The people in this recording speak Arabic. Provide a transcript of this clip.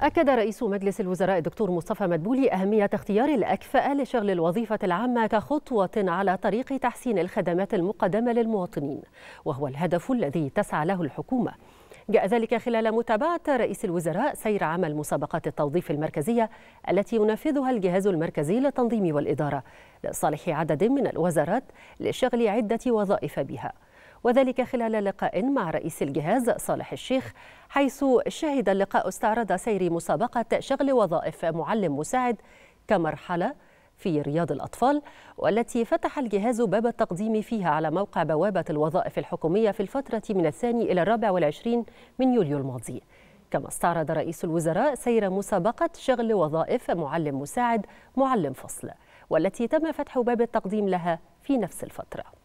أكد رئيس مجلس الوزراء الدكتور مصطفى مدبولي أهمية اختيار الأكفأ لشغل الوظيفة العامة كخطوة على طريق تحسين الخدمات المقدمة للمواطنين وهو الهدف الذي تسعى له الحكومة جاء ذلك خلال متابعة رئيس الوزراء سير عمل مسابقات التوظيف المركزية التي ينفذها الجهاز المركزي للتنظيم والإدارة لصالح عدد من الوزارات لشغل عدة وظائف بها وذلك خلال لقاء مع رئيس الجهاز صالح الشيخ حيث شهد اللقاء استعرض سير مسابقة شغل وظائف معلم مساعد كمرحلة في رياض الأطفال والتي فتح الجهاز باب التقديم فيها على موقع بوابة الوظائف الحكومية في الفترة من الثاني إلى الرابع والعشرين من يوليو الماضي كما استعرض رئيس الوزراء سير مسابقة شغل وظائف معلم مساعد معلم فصل والتي تم فتح باب التقديم لها في نفس الفتره